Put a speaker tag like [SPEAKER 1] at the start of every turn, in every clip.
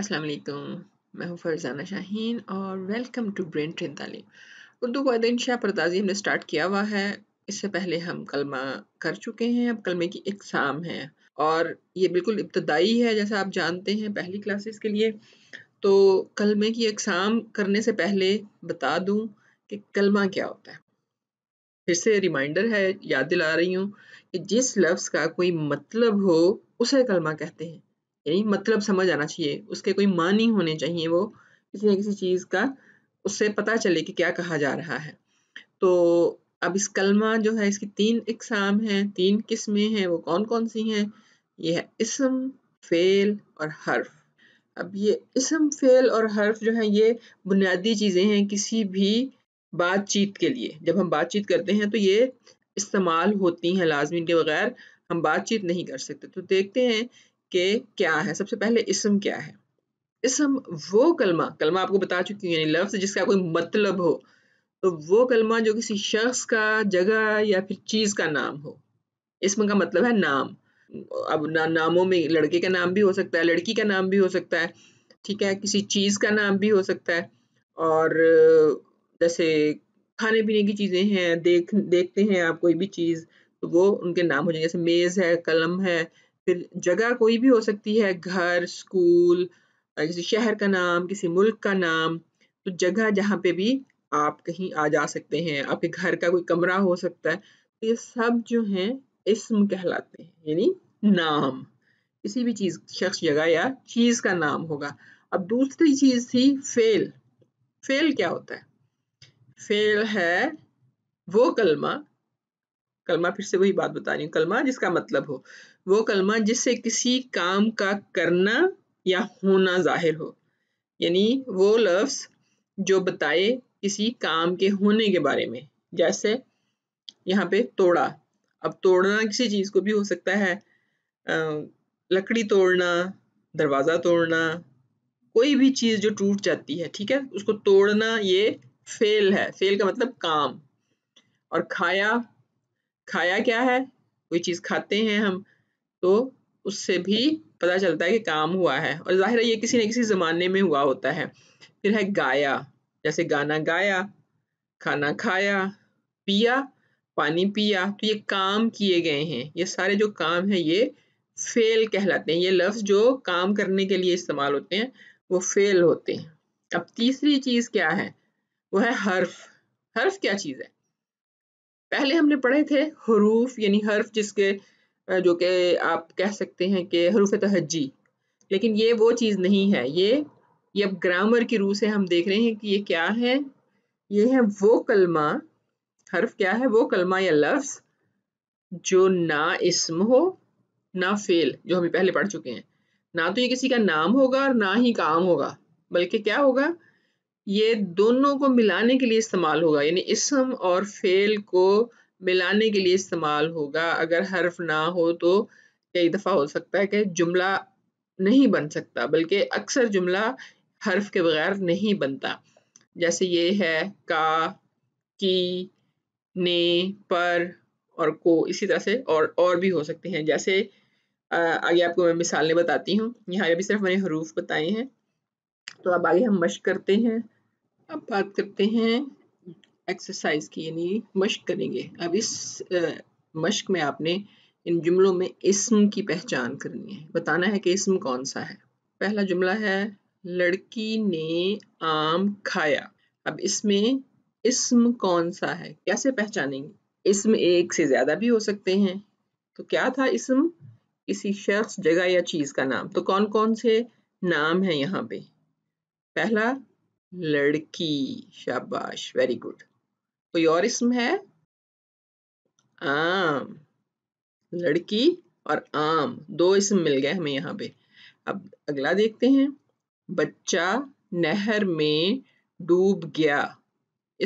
[SPEAKER 1] अस्सलाम वालेकुम मैं हूं फरजाना शाहीन और वेलकम टू ब्रेन ट्रेन तालीम उर्दू का शाह परताजी हमने स्टार्ट किया हुआ है इससे पहले हम कलमा कर चुके हैं अब कलमे की इकसाम है और ये बिल्कुल इब्तदाई है जैसा आप जानते हैं पहली क्लासेस के लिए तो कलमे की इकसाम करने से पहले बता दूँ कि कलमा क्या होता है फिर से रिमाइंडर है याद दिला रही हूँ कि जिस लफ्ज़ का कोई मतलब हो उसे कलमा कहते हैं यानी मतलब समझ आना चाहिए उसके कोई मानी होने चाहिए वो किसी न किसी चीज़ का उससे पता चले कि क्या कहा जा रहा है तो अब इस कलमा जो है इसकी तीन इकसाम है तीन किस्में हैं वो कौन कौन सी हैं ये है इसम फेल और हर्फ अब ये इसम फेल और हर्फ जो है ये बुनियादी चीज़ें हैं किसी भी बातचीत के लिए जब हम बातचीत करते हैं तो ये इस्तेमाल होती हैं लाजमी के बगैर हम बातचीत नहीं कर सकते तो देखते हैं के क्या है सबसे पहले इसम क्या है इसम वो कलमा कलमा आपको बता चुकी हूँ यानी लफ्ज़ जिसका कोई मतलब हो तो वो कलमा जो किसी शख्स का जगह या फिर चीज़ का नाम हो इसम का मतलब है नाम अब ना, नामों में लड़के का नाम भी हो सकता है लड़की का नाम भी हो सकता है ठीक है किसी चीज़ का नाम भी हो सकता है और जैसे खाने पीने की चीज़ें हैं देख देखते हैं आप कोई भी चीज़ तो वो उनके नाम हो जाएंगे जैसे मेज़ है कलम है फिर जगह कोई भी हो सकती है घर स्कूल किसी शहर का नाम किसी मुल्क का नाम तो जगह जहाँ पे भी आप कहीं आ जा सकते हैं आपके घर का कोई कमरा हो सकता है तो ये सब जो हैं इसम कहलाते हैं यानी नाम किसी भी चीज़ शख्स जगह या चीज़ का नाम होगा अब दूसरी चीज़ थी फेल फेल क्या होता है फेल है वो कलमा कलमा फिर से वही बात बता रही हूँ कलमा जिसका मतलब हो वो कलमा जिससे किसी काम का करना या होना जाहिर हो यानी वो लफ्स जो बताए किसी काम के होने के बारे में जैसे यहाँ पे तोड़ा अब तोड़ना किसी चीज़ को भी हो सकता है आ, लकड़ी तोड़ना दरवाज़ा तोड़ना कोई भी चीज़ जो टूट जाती है ठीक है उसको तोड़ना ये फेल है फेल का मतलब काम और खाया खाया क्या है कोई चीज़ खाते हैं हम तो उससे भी पता चलता है कि काम हुआ है और जाहिर है ये किसी न किसी ज़माने में हुआ होता है फिर है गाया जैसे गाना गाया खाना खाया पिया पानी पिया तो ये काम किए गए हैं ये सारे जो काम है ये फेल कहलाते हैं ये लफ्ज़ जो काम करने के लिए इस्तेमाल होते हैं वो फेल होते हैं अब तीसरी चीज़ क्या है वो है हर्फ हर्फ क्या चीज़ है पहले हमने पढ़े थे हरूफ यानी हर्फ जिसके जो कि आप कह सकते हैं कि हरूफ तहजी लेकिन ये वो चीज़ नहीं है ये ये अब ग्रामर की रूह से हम देख रहे हैं कि ये क्या है ये है वो कलमा हर्फ क्या है वो कलमा या लफ्ज़ जो ना इसम हो ना फेल जो हम पहले पढ़ चुके हैं ना तो ये किसी का नाम होगा और ना ही काम होगा बल्कि क्या होगा ये दोनों को मिलाने के लिए इस्तेमाल होगा यानी इसम और फेल को मिलाने के लिए इस्तेमाल होगा अगर हर्फ ना हो तो कई दफ़ा हो सकता है कि जुमला नहीं बन सकता बल्कि अक्सर जुमला हर्फ के बगैर नहीं बनता जैसे ये है का की ने पर और को इसी तरह से और और भी हो सकते हैं जैसे आगे आपको मैं मिसालें बताती हूँ यहाँ अभी सिर्फ मैंने हरूफ बताए हैं तो अब आगे हम मश्क करते हैं अब बात करते हैं एक्सरसाइज की यानी मश्क करेंगे अब इस मश्क में आपने इन जुमलों में इसम की पहचान करनी है बताना है कि इसम कौन सा है पहला जुमला है लड़की ने आम खाया अब इसमें इसम कौन सा है कैसे पहचानेंगे इसम एक से ज्यादा भी हो सकते हैं तो क्या था इसम किसी शख्स जगह या चीज का नाम तो कौन कौन से नाम है यहाँ पे पहला लड़की शाबाश वेरी गुड कोई और इसम है आम लड़की और आम दो इसम मिल गए हमें यहाँ पे अब अगला देखते हैं बच्चा नहर में डूब गया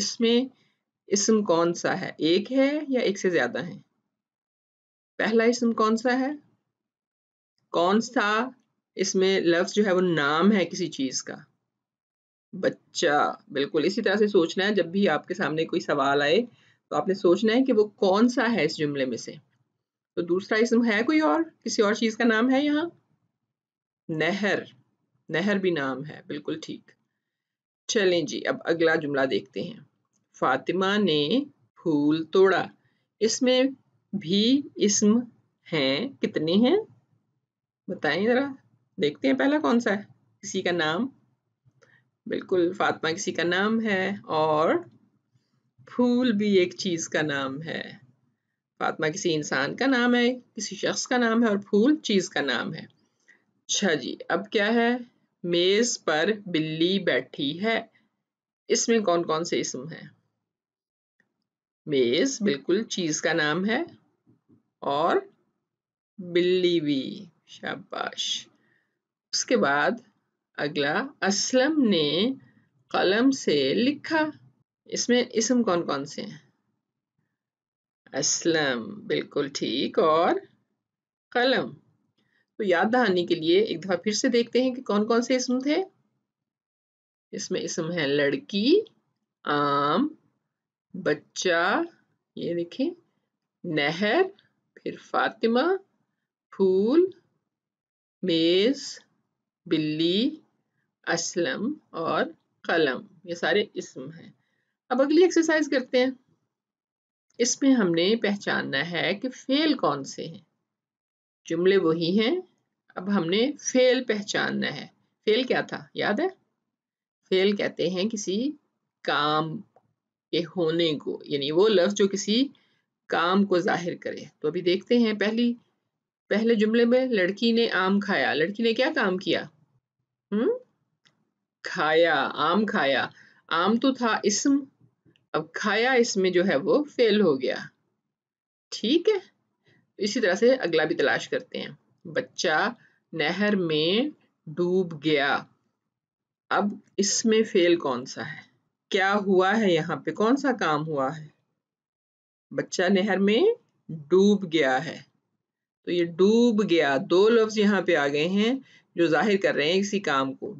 [SPEAKER 1] इसमें इसम कौन सा है एक है या एक से ज्यादा है पहला इसम कौन सा है कौन सा इसमें लफ्ज जो है वो नाम है किसी चीज का बच्चा बिल्कुल इसी तरह से सोचना है जब भी आपके सामने कोई सवाल आए तो आपने सोचना है कि वो कौन सा है इस जुमले में से तो दूसरा इसम है कोई और किसी और चीज़ का नाम है यहाँ नहर नहर भी नाम है बिल्कुल ठीक चलें जी अब अगला जुमला देखते हैं फातिमा ने फूल तोड़ा इसमें भी इसम हैं कितने हैं बताएं ज़रा देखते हैं पहला कौन सा है किसी का नाम बिल्कुल फातिमा किसी का नाम है और फूल भी एक चीज़ का नाम है फातिमा किसी इंसान का नाम है किसी शख्स का नाम है और फूल चीज़ का नाम है अच्छा जी अब क्या है मेज़ पर बिल्ली बैठी है इसमें कौन कौन से इसम है मेज़ बिल्कुल चीज़ का नाम है और बिल्ली भी शाबाश उसके बाद अगला असलम ने कलम से लिखा इसमें इसम कौन कौन से हैं असलम बिल्कुल ठीक और कलम तो याद दहानी के लिए एक दफ़ा फिर से देखते हैं कि कौन कौन से इसम थे इसमें इसम है लड़की आम बच्चा ये देखें नहर फिर फातिमा फूल मेज़ बिल्ली असलम और कलम ये सारे इसम हैं अब अगली एक्सरसाइज करते हैं इसमें हमने पहचानना है कि फेल कौन से हैं जुमले वही हैं अब हमने फेल पहचानना है फेल क्या था याद है फेल कहते हैं किसी काम के होने को यानी वो लफ्ज़ जो किसी काम को जाहिर करे तो अभी देखते हैं पहली पहले जुमले में लड़की ने आम खाया लड़की ने क्या काम किया हम्म खाया आम खाया आम तो था इसम अब खाया इसमें जो है वो फेल हो गया ठीक है इसी तरह से अगला भी तलाश करते हैं बच्चा नहर में डूब गया अब इसमें फेल कौन सा है क्या हुआ है यहाँ पे कौन सा काम हुआ है बच्चा नहर में डूब गया है तो ये डूब गया दो लफ्ज यहाँ पे आ गए हैं जो जाहिर कर रहे हैं इसी काम को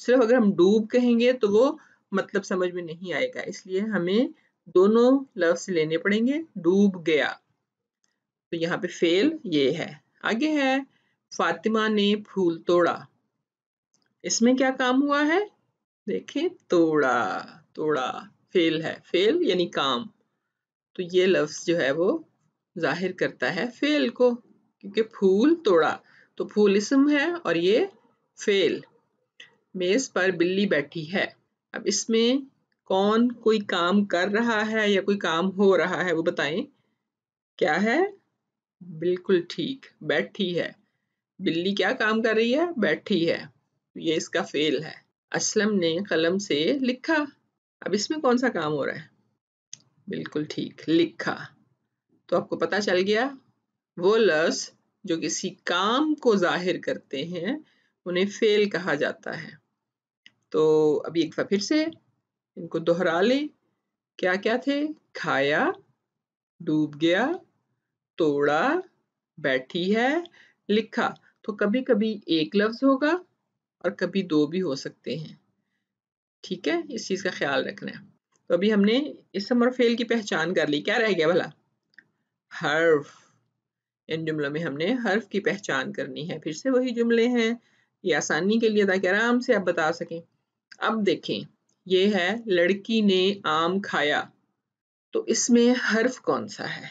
[SPEAKER 1] सिर्फ अगर हम डूब कहेंगे तो वो मतलब समझ में नहीं आएगा इसलिए हमें दोनों लफ्ज लेने पड़ेंगे डूब गया तो यहाँ पे फेल ये है आगे है फातिमा ने फूल तोड़ा इसमें क्या काम हुआ है देखें तोड़ा तोड़ा फेल है फेल यानी काम तो ये लफ्स जो है वो जाहिर करता है फेल को क्योंकि फूल तोड़ा तो इसम है और ये फेल मेज पर बिल्ली बैठी है अब इसमें कौन कोई काम कर रहा है या कोई काम हो रहा है वो बताएं क्या है बिल्कुल ठीक बैठी है बिल्ली क्या काम कर रही है बैठी है ये इसका फेल है असलम ने कलम से लिखा अब इसमें कौन सा काम हो रहा है बिल्कुल ठीक लिखा तो आपको पता चल गया वो लफ्ज़ जो किसी काम को जाहिर करते हैं उन्हें फेल कहा जाता है तो अभी एक बार फिर से इनको दोहरा लें क्या क्या थे खाया डूब गया तोड़ा बैठी है लिखा तो कभी कभी एक लफ्ज होगा और कभी दो भी हो सकते हैं ठीक है इस चीज का ख्याल रखना है तो अभी हमने इसम और फेल की पहचान कर ली क्या रह गया भला हर्फ इन जुमलों में हमने हर्फ की पहचान करनी है फिर से वही जुमले हैं ये आसानी के लिए ताकि आराम से आप बता सकें अब देखें ये है लड़की ने आम खाया तो इसमें हर्फ कौन सा है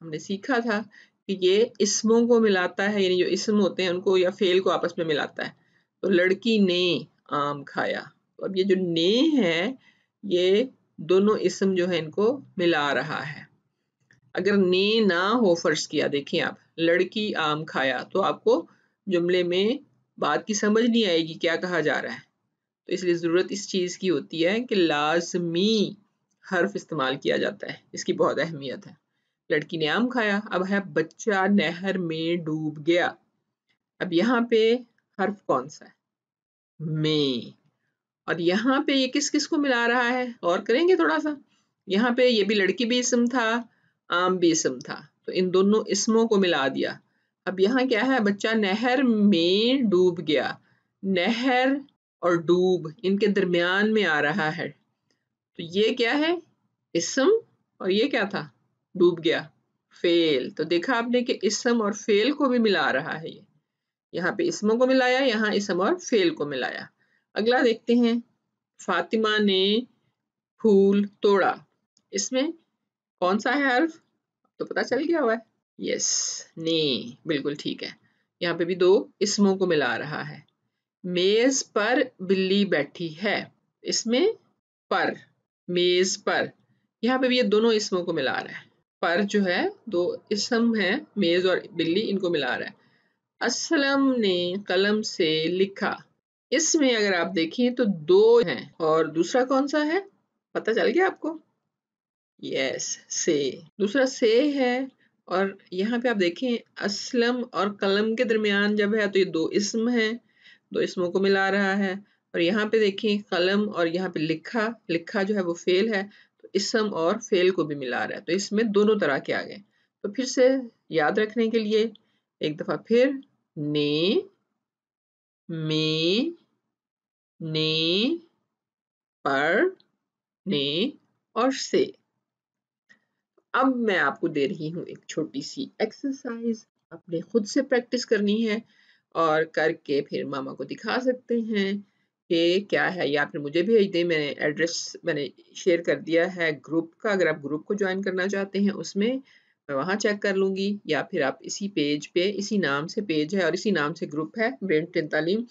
[SPEAKER 1] हमने सीखा था कि ये इसमों को मिलाता है यानी जो इसम होते हैं उनको या फेल को आपस में मिलाता है तो लड़की ने आम खाया तो अब ये जो ने है ये दोनों इसम जो है इनको मिला रहा है अगर ने ना हो फर्ज किया देखें आप लड़की आम खाया तो आपको जुमले में बात की समझ नहीं आएगी क्या कहा जा रहा है तो इसलिए ज़रूरत इस चीज़ की होती है कि लाजमी हर्फ इस्तेमाल किया जाता है इसकी बहुत अहमियत है लड़की ने आम खाया अब है बच्चा नहर में डूब गया अब यहाँ पे हर्फ कौन सा है में और यहाँ पे ये किस किस को मिला रहा है और करेंगे थोड़ा सा यहाँ पे ये भी लड़की भी इसम था आम भी इसम था तो इन दोनों इसमों को मिला दिया अब यहाँ क्या है बच्चा नहर में डूब गया नहर और डूब इनके दरमियान में आ रहा है तो ये क्या है इसम और ये क्या था डूब गया फेल तो देखा आपने कि इसम और फेल को भी मिला रहा है ये यहाँ पे इसमों को मिलाया यहाँ इसम और फेल को मिलाया अगला देखते हैं फातिमा ने फूल तोड़ा इसमें कौन सा है हर्फ तो पता चल गया हुआ है यस ने बिल्कुल ठीक है यहाँ पे भी दो इसमों को मिला रहा है मेज पर बिल्ली बैठी है इसमें पर मेज पर यहाँ पे भी ये दोनों इसमों को मिला रहा है पर जो है दो इसम है मेज और बिल्ली इनको मिला रहा है असलम ने कलम से लिखा इसमें अगर आप देखें तो दो हैं और दूसरा कौन सा है पता चल गया आपको यस से दूसरा से है और यहाँ पे आप देखें असलम और कलम के दरमियान जब है तो ये दो इसम है दो इसमों को मिला रहा है और यहाँ पे देखें कलम और यहाँ पे लिखा लिखा जो है वो फेल है तो इसम और फेल को भी मिला रहा है तो इसमें दोनों तरह के आ गए तो फिर से याद रखने के लिए एक दफ़ा फिर ने में ने पर ने और से अब मैं आपको दे रही हूँ एक छोटी सी एक्सरसाइज अपने खुद से प्रैक्टिस करनी है और करके फिर मामा को दिखा सकते हैं कि क्या है या आपने मुझे भेज दें मैंने एड्रेस मैंने शेयर कर दिया है ग्रुप का अगर आप ग्रुप को ज्वाइन करना चाहते हैं उसमें मैं वहाँ चेक कर लूँगी या फिर आप इसी पेज पे इसी नाम से पेज है और इसी नाम से ग्रुप है ब्रेन तालीम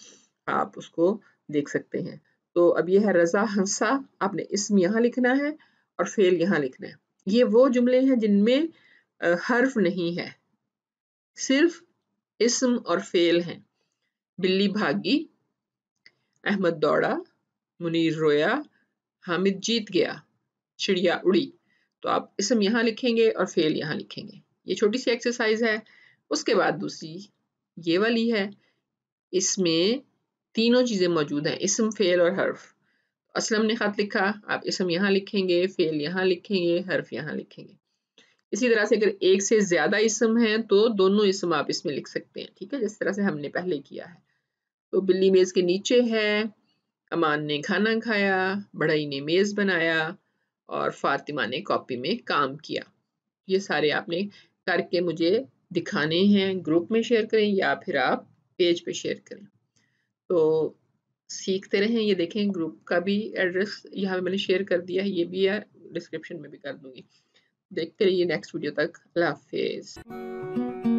[SPEAKER 1] आप उसको देख सकते हैं तो अब यह है रजा हंसा आपने इसम यहाँ लिखना है और फेल यहाँ लिखना है ये वो जुमले हैं जिनमें हर्फ नहीं है सिर्फ इसम और फेल हैं बिल्ली भागी अहमद दौड़ा मुनीर रोया हामिद जीत गया चिड़िया उड़ी तो आप इसम यहाँ लिखेंगे और फेल यहाँ लिखेंगे ये छोटी सी एक्सरसाइज है उसके बाद दूसरी ये वाली है इसमें तीनों चीज़ें मौजूद हैं इसम फेल और हर्फ असलम ने ख़त लिखा आप इसम यहाँ लिखेंगे फेल यहाँ लिखेंगे हर्फ यहाँ लिखेंगे इसी तरह से अगर एक से ज़्यादा इसम है तो दोनों इसम आप इसमें लिख सकते हैं ठीक है जिस तरह से हमने पहले किया है तो बिल्ली मेज़ के नीचे है अमान ने खाना खाया बड़ई ने मेज़ बनाया और फातिमा ने कॉपी में काम किया ये सारे आपने करके मुझे दिखाने हैं ग्रुप में शेयर करें या फिर आप पेज पे शेयर करें तो सीखते रहें ये देखें ग्रुप का भी एड्रेस यहाँ पे मैंने शेयर कर दिया है ये भी है डिस्क्रिप्शन में भी कर दूंगी देखते रहिए नेक्स्ट वीडियो तक अल्लाह हाफिज़